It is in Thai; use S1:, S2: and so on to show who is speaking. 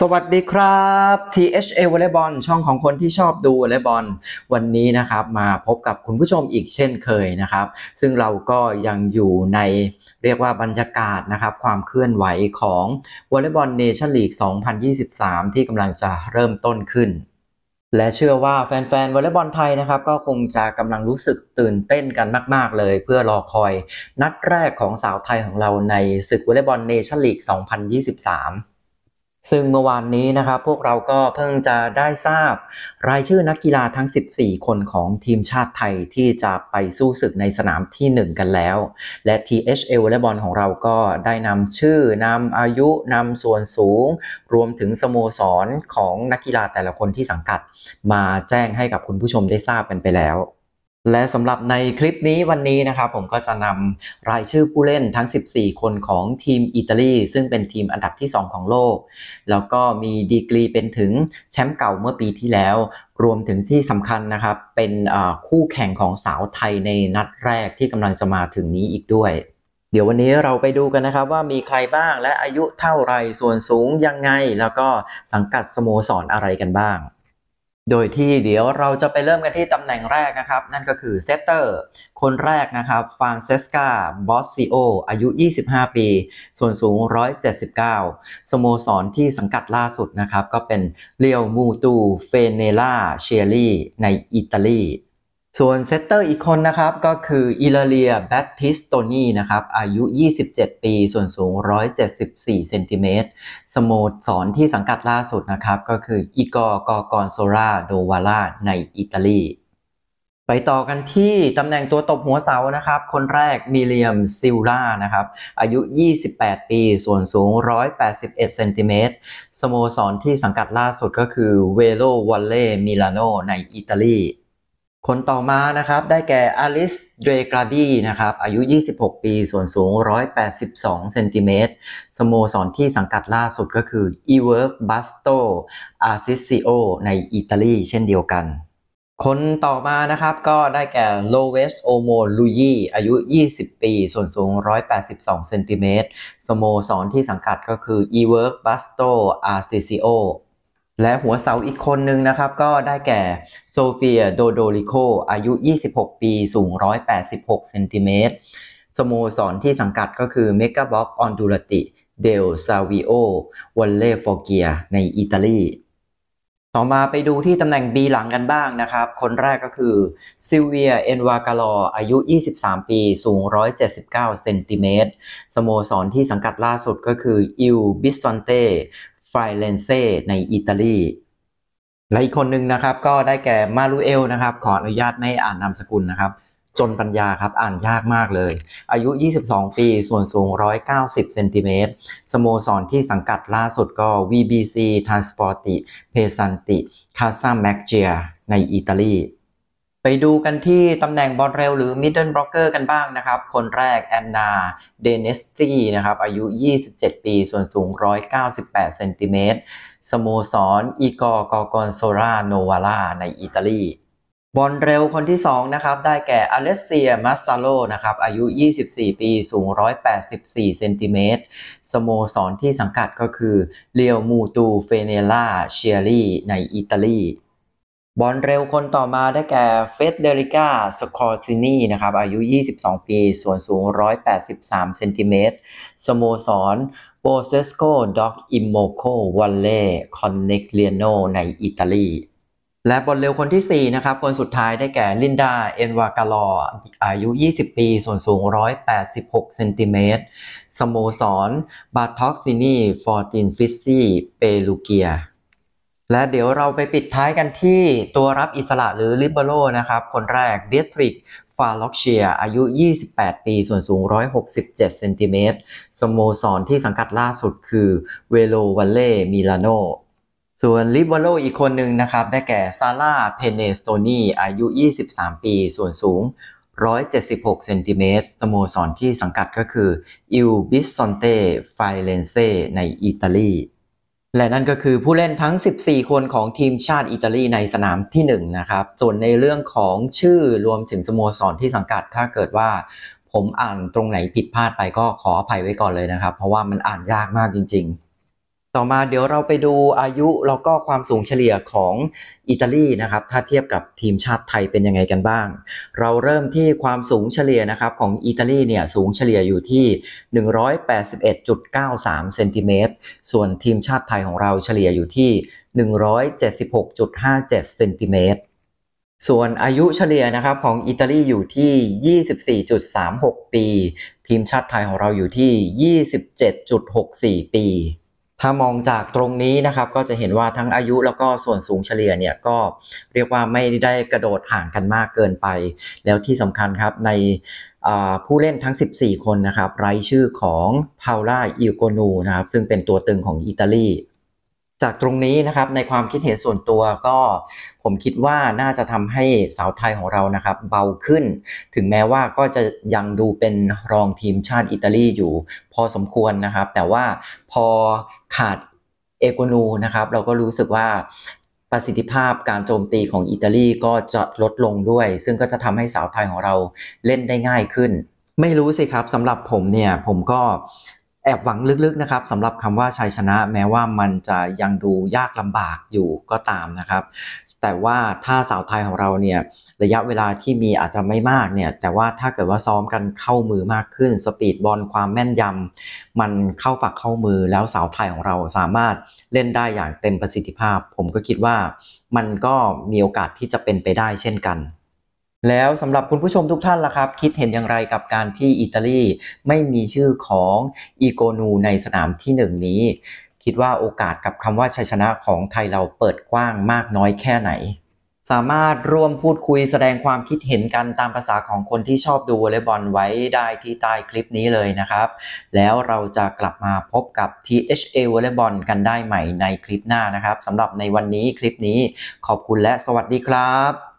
S1: สวัสดีครับ THA วอลเลย์บอลช่องของคนที่ชอบดูวอลเลย์บอลวันนี้นะครับมาพบกับคุณผู้ชมอีกเช่นเคยนะครับซึ่งเราก็ยังอยู่ในเรียกว่าบรรยากาศนะครับความเคลื่อนไหวของวอลเลย์บอลเนชั่นลีก 2023 ที่กำลังจะเริ่มต้นขึ้น และเชื่อว่าแฟนๆวอลเลย์บอลไทยนะครับก็คงจะกำลังรู้สึกตื่นเต้นกันมากๆเลย เพื่อรอคอยนัดแรกของสาวไทยของเราในศึกวอลเลย์บอลเนชั่นลีก 2023ซึ่งเมื่อวานนี้นะครับพวกเราก็เพิ่งจะได้ทราบรายชื่อนักกีฬาทั้ง 14 คนของทีมชาติไทยที่จะไปสู้ศึกในสนามที่ 1 กันแล้ว และ THL วอลเลย์บอลของเราก็ได้นำชื่อนำอายุนำส่วนสูงรวมถึงสโมสรของนักกีฬาแต่ละคนที่สังกัด มาแจ้งให้กับคุณผู้ชมได้ทราบกันไปแล้วและสำหรับในคลิปนี้วันนี้นะครับผมก็จะนำรายชื่อผู้เล่นทั้ง 14 คนของทีมอิตาลี ซึ่งเป็นทีมอันดับที่ 2 ของโลก แล้วก็มีดีกรีเป็นถึงแชมป์เก่าเมื่อปีที่แล้ว รวมถึงที่สำคัญนะครับเป็นคู่แข่งของสาวไทยในนัดแรกที่กำลังจะมาถึงนี้อีกด้วย เดี๋ยววันนี้เราไปดูกันนะครับว่ามีใครบ้างและอายุเท่าไรส่วนสูงยังไง แล้วก็สังกัดสโมสรออะไรกันบ้างโดยที่เดี๋ยวเราจะไปเริ่มกันที่ตำแหน่งแรกนะครับ นั่นก็คือเซตเตอร์คนแรกนะครับฟานเซสกาบอสซิโออายุ 25 ปี ส่วนสูง 179 สโมสรที่สังกัดล่าสุดนะครับ ก็เป็นเรียวมูตูเฟเนล่าเชียรี่ในอิตาลีส่วนเซตเตอร์อีกคนนะครับ ก็คืออิลเลียแบตติสโตนีนะครับ อายุ 27 ปีส่วนสูง 174เซนติเมตรสโมสรที่สังกัดล่าสุดนะครับ ก็คืออิกอร์กอกอนโซราโดวาล่าในอิตาลี ไปต่อกันที่ตำแหน่งตัวตบหัวเสานะครับ คนแรกมิเลียมซิลล่านะครับ อายุ 28 ปี ส่วนสูง 181เซนติเมตรสโมสรที่สังกัดล่าสุดก็คือเวโรวัลเล่มิลานโนในอิตาลีคนต่อมานะครับ ได้แก่อลิส เดรกราดีนะครับอายุ 26 ปีส่วนสูง 182 เซนติเมตรสโมสรที่สังกัดล่าสุดก็คือ e w o r k b a s t o a r s i s i o ในอิตาลีเช่นเดียวกัน คนต่อมานะครับ ก็ได้แก่โลเวสโอโมลูยีอายุ 20 ปีส่วนสูง 182 เซนติเมตรสโมสรที่สังกัดก็คือ e w o r k b a s t o a r s i s i o และหัวเสาอีกคนนึงนะครับก็ได้แก่โซเฟียโดโดริโคอายุ 26 ปี สูง 186 เซนติเมตรสโมสรที่สังกัดก็คือเมกาบ็อกออนดูรติเดลซาวิโอวันเลฟอเกียในอิตาลี ต่อมาไปดูที่ตำแหน่ง B หลังกันบ้างนะครับ คนแรกก็คือซิเวียเอนวากาลออายุ 23 ปี สูง 179 เซนติเมตรสโมสรที่สังกัดล่าสุดก็คืออิลบิสซอนเตไฟเลนเซ่ในอิตาลี และอีกคนหนึ่งนะครับก็ได้แก่มาลูเอลนะครับขออนุญาตไม่อ่านนามสกุลนะครับ จนปัญญาครับอ่านยากมากเลย อายุ 22 ปีส่วนสูง 190 เซนติเมตรสโมสรที่สังกัดล่าสุดก็ VBC Transporti Pesanti Casa m a g g i a ในอิตาลีไปดูกันที่ตำแหน่งบอลเร็วหรือมิดเดิลบล็อกเกอร์กันบ้างนะครับ คนแรก แอนนาเดเนสซี่นะครับอายุ 27 ปีส่วนสูง 198 เซนติเมตรสโมสรอีกอร์กอกอนโซราโนวาล่าในอิตาลี บอลเร็วคนที่2นะครับได้แก่อเลสเซีย มาซาโลนะครับอายุ 24 ปี สูง 184 เซนติเมตรสโมสรที่สังกัดก็คือเรียวมูตู เฟเนล่าเชียรีในอิตาลีบอลเร็วคนต่อมาได้แก่เฟสเดลิก้าสคอร์ซินีนะครับอายุ 22 ปีส่วนสูง 183 เซนติเมตรสโมสรโบเซสโกด็อกอิมโมโควันเล่คอนเนกเลียโนในอิตาลี และบอลเร็วคนที่ 4 นะครับคนสุดท้ายได้แก่ลินดาเอ็นวากาลออายุ 20 ปีส่วนสูง 186 เซนติเมตรสโมสรบาท็อกซินีฟอร์ตินฟิสซี่เปรูเกียและเดี๋ยวเราไปปิดท้ายกันที่ตัวรับอิสระหรือลิเบโรนะครับ คนแรกเดียทริกฟาล็อกเชียอายุ 28 ปีส่วนสูง 167เซนติเมตรสโมสรที่สังกัดล่าสุดคือเวโลวัลเล่มิลานนส่วนลิเบโรอีกคนหนึ่งนะครับได้แก่ซาร่าเพเนสโตนีอายุ 23 ปีส่วนสูง 176เซนติเมตรสโมสรที่สังกัดก็คืออิลบิสซอนเตไฟเลนเซในอิตาลีและนั่นก็คือผู้เล่นทั้ง 14 คนของทีมชาติอิตาลีในสนามที่1นะครับ ส่วนในเรื่องของชื่อรวมถึงสโมสรที่สังกัดถ้าเกิดว่า ผมอ่านตรงไหนผิดพลาดไปก็ขออภัยไว้ก่อนเลยนะครับ เพราะว่ามันอ่านยากมากจริงๆต่อมาเดี๋ยวเราไปดูอายุแล้วก็ความสูงเฉลี่ยของอิตาลีนะครับ ถ้าเทียบกับทีมชาติไทยเป็นยังไงกันบ้าง เราเริ่มที่ความสูงเฉลี่ยนะครับของอิตาลีเนี่ย สูงเฉลี่ยอยู่ที่ 181.93เซนติเมตรส่วนทีมชาติไทยของเราเฉลี่ยอยู่ที่ 176.57เซนติเมตรส่วนอายุเฉลี่ยนะครับของอิตาลีอยู่ที่ 24.36 ปี ทีมชาติไทยของเราอยู่ที่ 27.64 ปีถ้ามองจากตรงนี้นะครับก็จะเห็นว่าทั้งอายุแล้วก็ส่วนสูงเฉลี่ยเนี่ยก็เรียกว่าไม่ได้กระโดดห่างกันมากเกินไป แล้วที่สำคัญครับในผู้เล่นทั้ง 14 คนนะครับ ไร้ชื่อของพาวล่าอิโกนูนะครับซึ่งเป็นตัวตึงของอิตาลีจากตรงนี้นะครับในความคิดเห็นส่วนตัวก็ผมคิดว่าน่าจะทำให้สาวไทยของเรานะครับเบาขึ้น ถึงแม้ว่าก็จะยังดูเป็นรองทีมชาติอิตาลีอยู่ พอสมควรนะครับ แต่ว่าพอขาดเอโกนูนะครับเราก็รู้สึกว่าประสิทธิภาพการโจมตีของอิตาลีก็จะลดลงด้วย ซึ่งก็จะทำให้สาวไทยของเราเล่นได้ง่ายขึ้น ไม่รู้สิครับสำหรับผมเนี่ยผมก็แอบหวังลึกๆนะครับสำหรับคำว่าชัยชนะแม้ว่ามันจะยังดูยากลำบากอยู่ก็ตามนะครับ แต่ว่าถ้าสาวไทยของเราเนี่ยระยะเวลาที่มีอาจจะไม่มากเนี่ยแต่ว่าถ้าเกิดว่าซ้อมกันเข้ามือมากขึ้นสปีดบอลความแม่นยำมันเข้าฝักเข้ามือแล้วสาวไทยของเราสามารถเล่นได้อย่างเต็มประสิทธิภาพ ผมก็คิดว่ามันก็มีโอกาสที่จะเป็นไปได้เช่นกันแล้วสำหรับคุณผู้ชมทุกท่านล่ะครับ คิดเห็นอย่างไรกับการที่อิตาลีไม่มีชื่อของอีโกนูในสนามที่หนึ่งนี้ คิดว่าโอกาสกับคำว่าชัยชนะของไทยเราเปิดกว้างมากน้อยแค่ไหน สามารถร่วมพูดคุยแสดงความคิดเห็นกันตามภาษาของคนที่ชอบดูวอลเลย์บอล ไว้ได้ที่ใต้คลิปนี้เลยนะครับ แล้วเราจะกลับมาพบกับ THA วอลเลย์บอลกันได้ใหม่ในคลิปหน้านะครับสำหรับในวันนี้คลิปนี้ขอบคุณและสวัสดีครับ